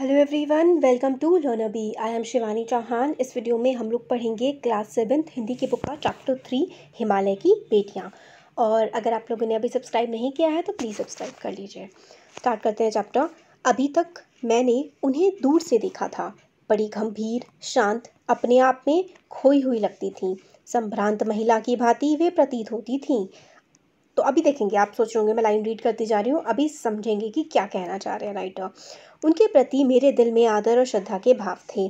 hello everyone welcome to learner B I am Shivani Chauhan इस video में हम लोग पढ़ेंगे क्लास सेवेंथ हिंदी की बुक का चैप्टर थ्री हिमालय की बेटियाँ और अगर आप लोगों ने अभी सब्सक्राइब नहीं किया है तो प्लीज़ सब्सक्राइब कर लीजिए स्टार्ट करते हैं चैप्टर अभी तक मैंने उन्हें दूर से देखा था बड़ी गंभीर शांत अपने आप में खोई हुई लगती थी संभ्रांत महिला की भांति वे प्रतीत होती थीं तो अभी देखेंगे आप सोच रहे होंगे मैं लाइन रीड करती जा रही हूँ अभी समझेंगे कि क्या कहना चाह रहे हैं राइटर उनके प्रति मेरे दिल में आदर और श्रद्धा के भाव थे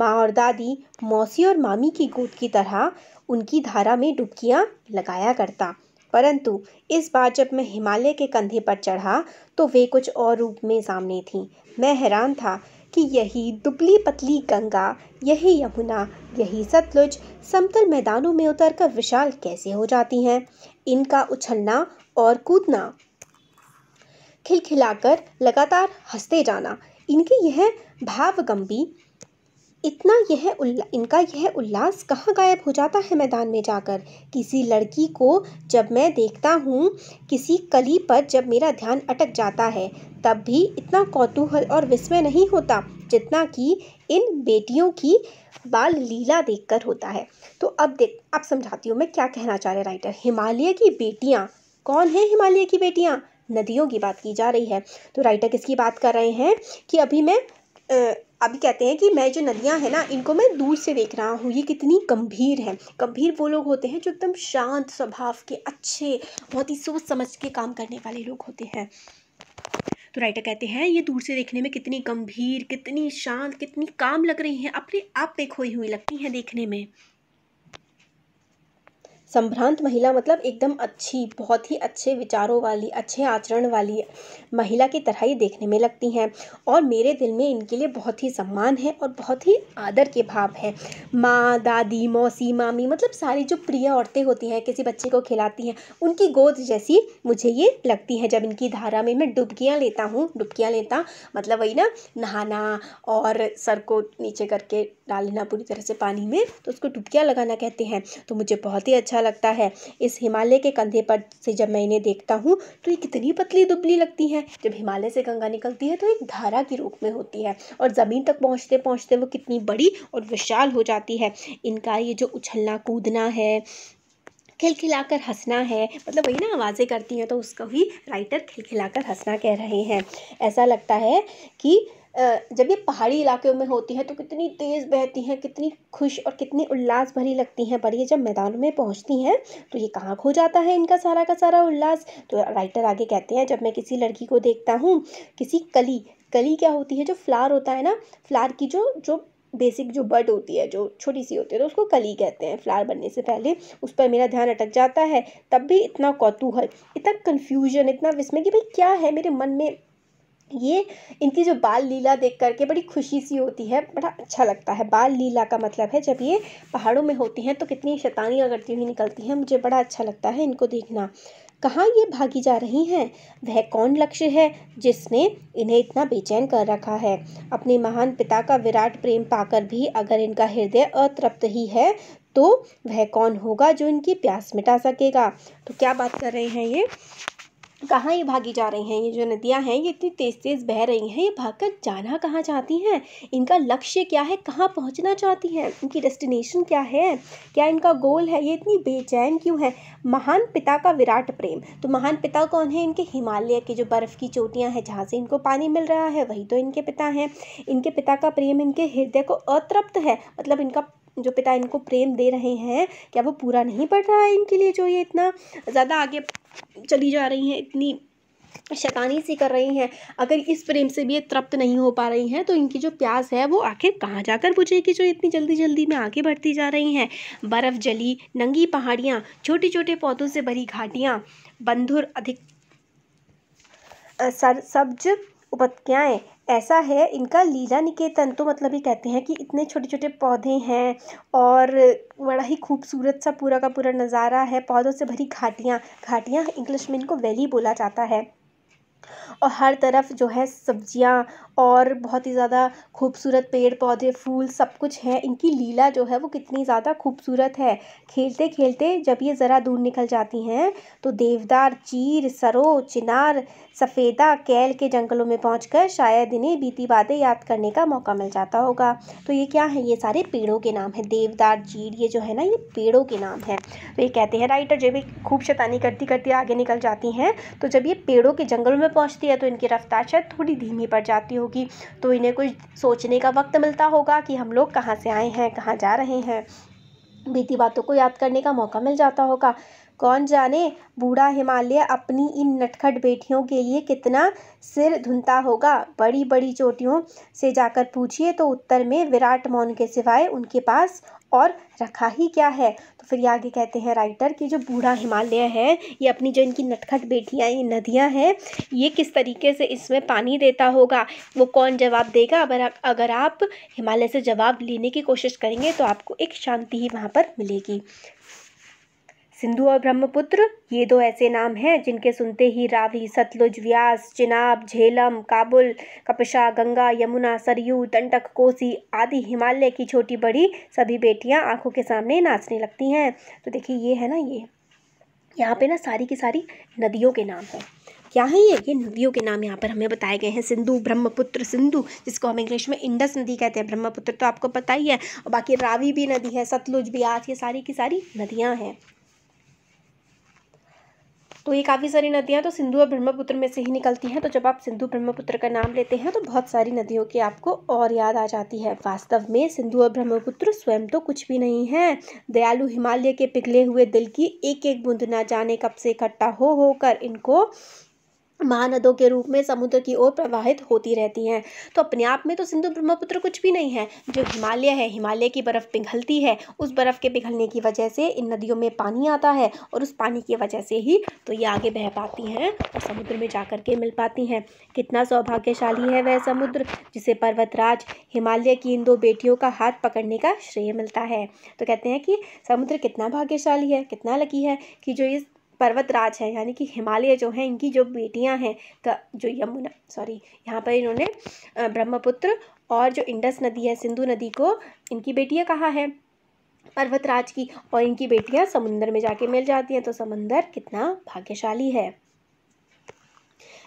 माँ और दादी मौसी और मामी की गोद की तरह उनकी धारा में डुबकियाँ लगाया करता परंतु इस बार जब मैं हिमालय के कंधे पर चढ़ा तो वे कुछ और रूप में सामने थीं मैं हैरान था कि यही दुबली पतली गंगा यही यमुना यही सतलुज समतल मैदानों में उतरकर विशाल कैसे हो जाती हैं इनका उछलना और कूदना खिलखिलाकर लगातार हंसते जाना इनकी यह भावगम्बी इतना यह उल्ला इनका यह उल्लास कहाँ गायब हो जाता है मैदान में जाकर किसी लड़की को जब मैं देखता हूँ किसी कली पर जब मेरा ध्यान अटक जाता है तब भी इतना कौतूहल और विस्मय नहीं होता जितना कि इन बेटियों की बाल लीला देखकर होता है तो अब देख अब समझाती हूँ मैं क्या कहना चाह रहे राइटर हिमालय की बेटियाँ कौन है हिमालय की बेटियाँ नदियों की बात की जा रही है तो राइटर किसकी बात कर रहे हैं कि अभी मैं अभी कहते हैं कि मैं जो नदियाँ हैं ना इनको मैं दूर से देख रहा हूँ ये कितनी गंभीर हैं गंभीर वो लोग होते हैं जो एकदम शांत स्वभाव के अच्छे बहुत ही सोच समझ के काम करने वाले लोग होते हैं तो राइटर कहते हैं ये दूर से देखने में कितनी गंभीर कितनी शांत कितनी काम लग रही हैं अपने आप में खोई हुई लगती हैं देखने में संभ्रांत महिला मतलब एकदम अच्छी बहुत ही अच्छे विचारों वाली अच्छे आचरण वाली महिला की तरह ही देखने में लगती हैं और मेरे दिल में इनके लिए बहुत ही सम्मान है और बहुत ही आदर के भाव है माँ दादी मौसी मामी मतलब सारी जो प्रिय औरतें होती हैं किसी बच्चे को खिलाती हैं उनकी गोद जैसी मुझे ये लगती है जब इनकी धारा में मैं डुबकियाँ लेता हूँ डुबकियाँ लेता मतलब वही ना नहाना और सर को नीचे करके डालना पूरी तरह से पानी में तो उसको डुबकियाँ लगाना कहते हैं तो मुझे बहुत ही अच्छा अच्छा लगता है इस हिमालय के कंधे पर से जब मैं इन्हें देखता हूँ तो ये कितनी पतली दुबली लगती हैं जब हिमालय से गंगा निकलती है तो एक धारा के रूप में होती है और ज़मीन तक पहुँचते पहुँचते वो कितनी बड़ी और विशाल हो जाती है इनका ये जो उछलना कूदना है खिलखिलाकर हंसना है मतलब वही ना आवाज़ें करती हैं तो उसको ही राइटर खिलखिलाकर हंसना कह रहे हैं ऐसा लगता है कि जब ये पहाड़ी इलाक़ों में होती हैं तो कितनी तेज़ बहती हैं कितनी खुश और कितनी उल्लास भरी लगती हैं पर ये जब मैदानों में पहुँचती हैं तो ये कहाँ खो जाता है इनका सारा का सारा उल्लास तो राइटर आगे कहते हैं जब मैं किसी लड़की को देखता हूँ किसी कली कली क्या होती है जो फ्लार होता है ना फ्लार की जो जो बेसिक जो बर्ड होती है जो छोटी सी होती है तो उसको कली कहते हैं फ्लावर बनने से पहले उस पर मेरा ध्यान अटक जाता है तब भी इतना कौतूहल इतना कन्फ्यूजन इतना विस्मय कि भाई क्या है मेरे मन में ये इनकी जो बाल लीला देख करके बड़ी खुशी सी होती है बड़ा अच्छा लगता है बाल लीला का मतलब है जब ये पहाड़ों में होती हैं तो कितनी शैतानियाँ करती हुई निकलती हैं मुझे बड़ा अच्छा लगता है इनको देखना कहाँ ये भागी जा रही हैं वह कौन लक्ष्य है जिसने इन्हें इतना बेचैन कर रखा है अपने महान पिता का विराट प्रेम पाकर भी अगर इनका हृदय अतृप्त ही है तो वह कौन होगा जो इनकी प्यास मिटा सकेगा तो क्या बात कर रहे हैं ये कहाँ ये भागी जा रही हैं ये जो नदियाँ हैं ये इतनी तेज़ तेज़ बह रही हैं ये भागकर जाना कहाँ चाहती हैं इनका लक्ष्य क्या है कहाँ पहुँचना चाहती हैं इनकी डेस्टिनेशन क्या है क्या इनका गोल है ये इतनी बेचैन क्यों है महान पिता का विराट प्रेम तो महान पिता कौन है इनके हिमालय की जो बर्फ़ की चोटियाँ हैं जहाँ से इनको पानी मिल रहा है वही तो इनके पिता हैं इनके पिता का प्रेम इनके हृदय को अतृप्त है मतलब इनका जो पिता इनको प्रेम दे रहे हैं क्या वो पूरा नहीं पड़ रहा है इनके लिए जो ये इतना ज़्यादा आगे चली जा रही हैं इतनी शैतानी सी कर रही हैं अगर इस प्रेम से भी ये तृप्त नहीं हो पा रही हैं तो इनकी जो प्यास है वो आखिर कहाँ जाकर बुझेगी जो इतनी जल्दी जल्दी में आगे बढ़ती जा रही हैं बर्फ़ जली नंगी पहाड़ियाँ छोटे छोटे पौधों से भरी घाटियाँ बंधुर अधिक सर सब्ज उपत्याएँ ऐसा है इनका लीला निकेतन तो मतलब ये कहते हैं कि इतने छोटे छोटे पौधे हैं और बड़ा ही खूबसूरत सा पूरा का पूरा नज़ारा है पौधों से भरी घाटियाँ घाटियाँ इंग्लिश में इनको वैली बोला जाता है और हर तरफ जो है सब्जियाँ और बहुत ही ज़्यादा खूबसूरत पेड़ पौधे फूल सब कुछ है इनकी लीला जो है वो कितनी ज़्यादा खूबसूरत है खेलते खेलते जब ये ज़रा दूर निकल जाती हैं तो देवदार चीर सरो चिनार सफ़ेदा कैल के जंगलों में पहुंचकर शायद इन्हें बीती बातें याद करने का मौका मिल जाता होगा तो ये क्या है ये सारे पेड़ों के नाम है देवदार चीड़ ये जो है ना ये पेड़ों के नाम है तो ये कहते हैं राइटर जब ये खूब शैतानी करती करती आगे निकल जाती हैं तो जब ये पेड़ों के जंगलों में पहुँचती है तो इनकी रफ्तार शायद थोड़ी धीमी पड़ जाती होगी तो इन्हें कुछ सोचने का वक्त मिलता होगा कि हम लोग कहाँ से आए हैं कहाँ जा रहे हैं बीती बातों को याद करने का मौका मिल जाता होगा कौन जाने बूढ़ा हिमालय अपनी इन नटखट बेटियों के लिए कितना सिर धुनता होगा बड़ी बड़ी चोटियों से जाकर पूछिए तो उत्तर में विराट मौन के सिवाय उनके पास और रखा ही क्या है तो फिर ये आगे कहते हैं राइटर कि जो बूढ़ा हिमालय है ये अपनी जो इनकी नटखट बेटियाँ ये नदियाँ हैं ये किस तरीके से इसमें पानी देता होगा वो कौन जवाब देगा अगर अगर आप हिमालय से जवाब लेने की कोशिश करेंगे तो आपको एक शांति ही वहाँ पर मिलेगी सिंधु और ब्रह्मपुत्र ये दो ऐसे नाम हैं जिनके सुनते ही रावी सतलुज व्यास चिनाब झेलम काबुल कपशा गंगा यमुना सरयू दंडक कोसी आदि हिमालय की छोटी बड़ी सभी बेटियां आंखों के सामने नाचने लगती हैं तो देखिए ये है ना ये यहाँ पे ना सारी की सारी नदियों के नाम हैं क्या है ये ये नदियों के नाम यहाँ पर हमें बताए गए हैं सिंधु ब्रह्मपुत्र सिंधु जिसको हम इंग्लिश में इंडस नदी कहते हैं ब्रह्मपुत्र तो आपको पता ही है और बाकी रावी भी नदी है सतलुज भी आज ये सारी की सारी नदियाँ हैं तो ये काफ़ी सारी नदियाँ तो सिंधु और ब्रह्मपुत्र में से ही निकलती हैं तो जब आप सिंधु ब्रह्मपुत्र का नाम लेते हैं तो बहुत सारी नदियों की आपको और याद आ जाती है वास्तव में सिंधु और ब्रह्मपुत्र स्वयं तो कुछ भी नहीं है दयालु हिमालय के पिघले हुए दिल की एक एक बूंद ना जाने कब से इकट्ठा हो होकर इनको महानदों के रूप में समुद्र की ओर प्रवाहित होती रहती हैं तो अपने आप में तो सिंधु ब्रह्मपुत्र कुछ भी नहीं है जो हिमालय है हिमालय की बर्फ़ पिघलती है उस बर्फ़ के पिघलने की वजह से इन नदियों में पानी आता है और उस पानी की वजह से ही तो ये आगे बह पाती हैं और समुद्र में जा के मिल पाती हैं कितना सौभाग्यशाली है वह समुद्र जिसे पर्वतराज हिमालय की इन दो बेटियों का हाथ पकड़ने का श्रेय मिलता है तो कहते हैं कि समुद्र कितना भाग्यशाली है कितना लकी है कि जो इस पर्वतराज हैं यानी कि हिमालय जो हैं इनकी जो बेटियां हैं जो यमुना सॉरी यहाँ पर इन्होंने ब्रह्मपुत्र और जो इंडस नदी है सिंधु नदी को इनकी बेटियाँ कहा है पर्वतराज की और इनकी बेटियां समुंदर में जाके मिल जाती हैं तो समंदर कितना भाग्यशाली है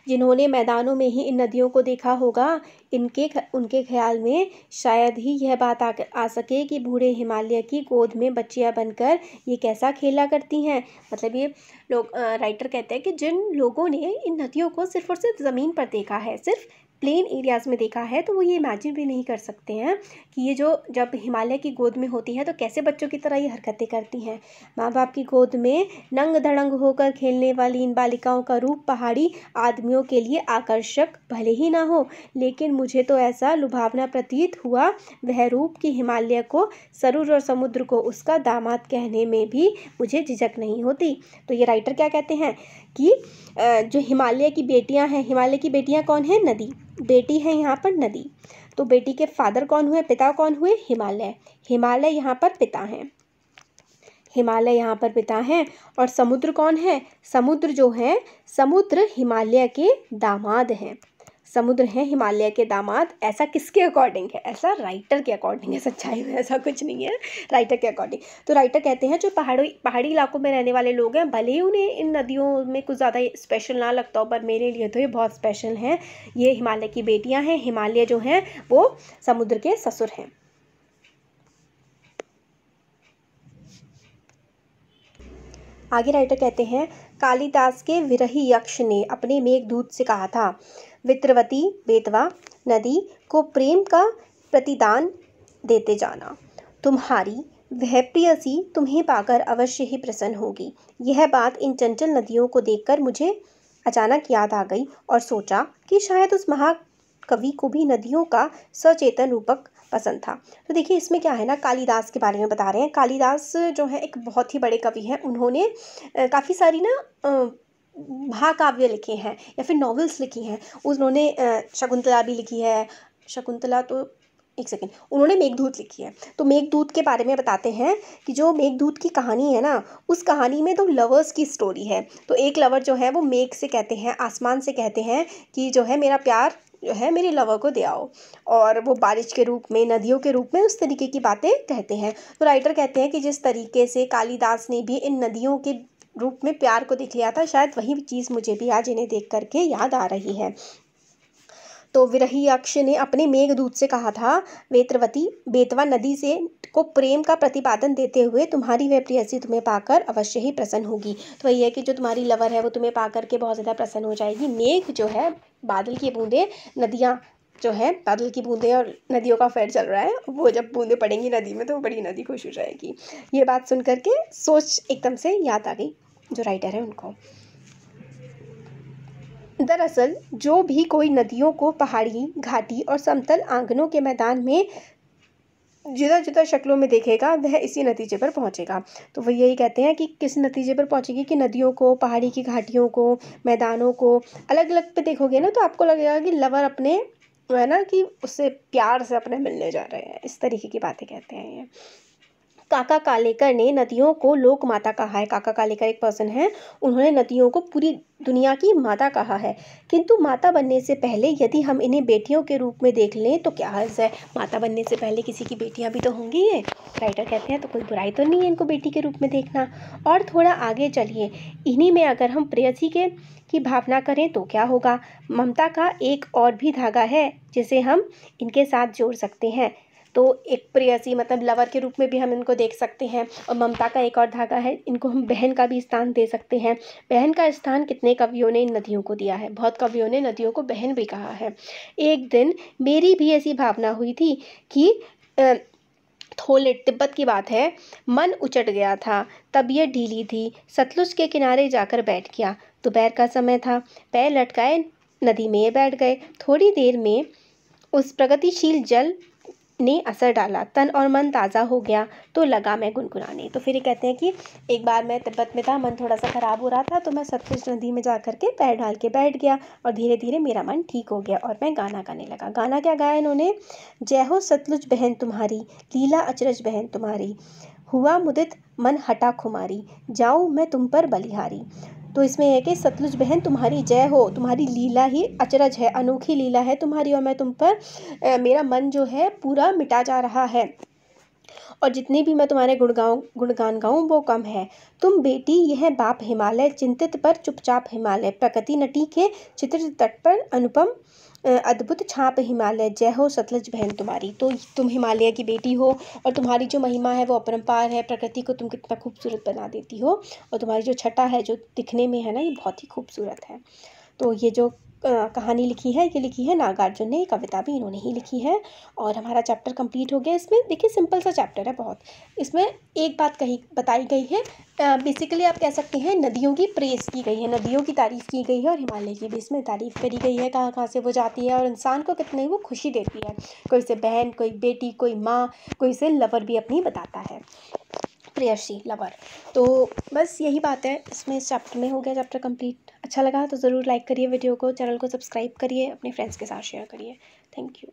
जिन्होंने मैदानों में ही इन नदियों को देखा होगा इनके उनके ख्याल में शायद ही यह बात आ, आ सके कि बूढ़े हिमालय की गोद में बच्चियाँ बनकर ये कैसा खेला करती हैं मतलब ये लोग राइटर कहते हैं कि जिन लोगों ने इन नदियों को सिर्फ और सिर्फ ज़मीन पर देखा है सिर्फ प्लेन एरियाज़ में देखा है तो वो ये इमेजिन भी नहीं कर सकते हैं कि ये जो जब हिमालय की गोद में होती है तो कैसे बच्चों की तरह ये हरकतें करती हैं माँ बाप की गोद में नंग धड़ंग होकर खेलने वाली इन बालिकाओं का रूप पहाड़ी आदमियों के लिए आकर्षक भले ही ना हो लेकिन मुझे तो ऐसा लुभावना प्रतीत हुआ वह रूप कि हिमालय को सरूर और समुद्र को उसका दामाद कहने में भी मुझे झिझक नहीं होती तो ये राइटर क्या कहते हैं कि जो हिमालय की बेटियां हैं हिमालय की बेटियां कौन हैं नदी बेटी है यहाँ पर नदी तो बेटी के फादर कौन हुए पिता कौन हुए हिमालय हिमालय यहाँ पर पिता हैं हिमालय यहाँ पर पिता हैं और समुद्र कौन है समुद्र जो है समुद्र हिमालय के दामाद हैं समुद्र हैं हिमालय के दामाद ऐसा किसके अकॉर्डिंग है ऐसा राइटर के अकॉर्डिंग है सच्चाई में ऐसा कुछ नहीं है राइटर के अकॉर्डिंग तो राइटर कहते हैं जो पहाड़ी पहाड़ी इलाकों में रहने वाले लोग हैं भले ही उन्हें इन नदियों में कुछ ज़्यादा स्पेशल ना लगता हो पर मेरे लिए तो ये बहुत स्पेशल हैं ये हिमालय की बेटियाँ हैं हिमालय जो हैं वो समुद्र के ससुर हैं आगे राइटर कहते हैं कालिदास के विरही यक्ष ने अपने मेघदूत से कहा था वित्रवती बेतवा नदी को प्रेम का प्रतिदान देते जाना तुम्हारी वह प्रियसी तुम्हें पाकर अवश्य ही प्रसन्न होगी यह बात इन चंचल नदियों को देखकर मुझे अचानक याद आ गई और सोचा कि शायद उस महाकवि को भी नदियों का सचेतन रूपक पसंद था तो देखिए इसमें क्या है ना कालीदास के बारे में बता रहे हैं कालीदास जो है एक बहुत ही बड़े कवि हैं उन्होंने काफ़ी सारी ना महाकाव्य लिखे हैं या फिर नॉवेल्स लिखी हैं उन्होंने शकुंतला भी लिखी है शकुंतला तो एक सेकेंड उन्होंने मेघदूत लिखी है तो मेघदूत के बारे में बताते हैं कि जो मेघदूत की कहानी है ना उस कहानी में तो लवर्स की स्टोरी है तो एक लवर जो है वो मेघ से कहते हैं आसमान से कहते हैं कि जो है मेरा प्यार जो है मेरे लवर को दे आओ और वो बारिश के रूप में नदियों के रूप में उस तरीके की बातें कहते हैं तो राइटर कहते हैं कि जिस तरीके से कालीदास ने भी इन नदियों के रूप में प्यार को देख लिया था शायद वही चीज़ मुझे भी आज इन्हें देख करके याद आ रही है तो विरही अक्ष ने अपने मेघदूत से कहा था वेत्रवती बेतवा नदी से को प्रेम का प्रतिपादन देते हुए तुम्हारी वह प्रियसी तुम्हें पाकर अवश्य ही प्रसन्न होगी तो यही है कि जो तुम्हारी लवर है वो तुम्हें पाकर के बहुत ज़्यादा प्रसन्न हो जाएगी मेघ जो है बादल की बूंदे नदियाँ जो है बादल की बूंदे और नदियों का फैर चल रहा है वो जब बूंदे पड़ेंगी नदी में तो बड़ी नदी खुश हो जाएगी ये बात सुन करके सोच एकदम से याद आ गई जो राइटर है उनको दरअसल जो भी कोई नदियों को पहाड़ी घाटी और समतल आंगनों के मैदान में जुदा जुदा शक्लों में देखेगा वह इसी नतीजे पर पहुंचेगा तो वह यही कहते हैं कि किस नतीजे पर पहुंचेगी कि नदियों को पहाड़ी की घाटियों को मैदानों को अलग अलग पे देखोगे ना तो आपको लगेगा कि लवर अपने है ना कि उससे प्यार से अपने मिलने जा रहे हैं इस तरीके की बातें कहते हैं ये काका कालेकर ने नदियों को लोक माता कहा है काका कालेकर एक पर्सन है उन्होंने नदियों को पूरी दुनिया की माता कहा है किंतु माता बनने से पहले यदि हम इन्हें बेटियों के रूप में देख लें तो क्या हर्ज है माता बनने से पहले किसी की बेटियां भी तो होंगी ये राइटर कहते हैं तो कोई बुराई तो नहीं है इनको बेटी के रूप में देखना और थोड़ा आगे चलिए इन्हीं में अगर हम प्रेयसी के की भावना करें तो क्या होगा ममता का एक और भी धागा है जिसे हम इनके साथ जोड़ सकते हैं तो एक प्रेयसी मतलब लवर के रूप में भी हम इनको देख सकते हैं और ममता का एक और धागा है इनको हम बहन का भी स्थान दे सकते हैं बहन का स्थान कितने कवियों ने इन नदियों को दिया है बहुत कवियों ने नदियों को बहन भी कहा है एक दिन मेरी भी ऐसी भावना हुई थी कि आ, थोले तिब्बत की बात है मन उचट गया था तब यह ढीली थी सतलुज के किनारे जाकर बैठ गया दोपहर का समय था पैर लटकाए नदी में बैठ गए थोड़ी देर में उस प्रगतिशील जल ने असर डाला तन और मन ताज़ा हो गया तो लगा मैं गुनगुनाने तो फिर ये कहते हैं कि एक बार मैं तिब्बत में था मन थोड़ा सा ख़राब हो रहा था तो मैं सतलुज नदी में जा कर के पैर डाल के बैठ गया और धीरे धीरे मेरा मन ठीक हो गया और मैं गाना गाने लगा गाना क्या गाया इन्होंने जय हो सतलुज बहन तुम्हारी लीला अचरज बहन तुम्हारी हुआ मुदित मन हटा खुमारी जाऊँ मैं तुम पर बलिहारी तो इसमें यह कि सतलुज बहन तुम्हारी जय हो तुम्हारी लीला ही अचरज है अनोखी लीला है तुम्हारी और मैं तुम पर मेरा मन जो है पूरा मिटा जा रहा है और जितने भी मैं तुम्हारे गुणगांव गुणगान गाऊँ वो कम है तुम बेटी यह बाप हिमालय चिंतित पर चुपचाप हिमालय प्रकृति नटी के चित्र तट पर अनुपम अद्भुत छाप हिमालय जय हो सतलज बहन तुम्हारी तो तुम हिमालय की बेटी हो और तुम्हारी जो महिमा है वो अपरम्पार है प्रकृति को तुम कितना खूबसूरत बना देती हो और तुम्हारी जो छटा है जो दिखने में है ना ये बहुत ही खूबसूरत है तो ये जो कहानी लिखी है ये लिखी है नागार्जुन ने कविता भी इन्होंने ही लिखी है और हमारा चैप्टर कंप्लीट हो गया इसमें देखिए सिंपल सा चैप्टर है बहुत इसमें एक बात कही बताई गई है बेसिकली आप कह सकते हैं नदियों की प्रेस की गई है नदियों की तारीफ़ की गई है और हिमालय की भी इसमें तारीफ़ करी गई है कहाँ कहाँ से वो जाती है और इंसान को कितनी वो खुशी देती है कोई से बहन कोई बेटी कोई माँ कोई से लवर भी अपनी बताता है प्रेयसी लवर तो बस यही बात है इसमें इस चैप्टर में हो गया चैप्टर कंप्लीट अच्छा लगा तो ज़रूर लाइक करिए वीडियो को चैनल को सब्सक्राइब करिए अपने फ्रेंड्स के साथ शेयर करिए थैंक यू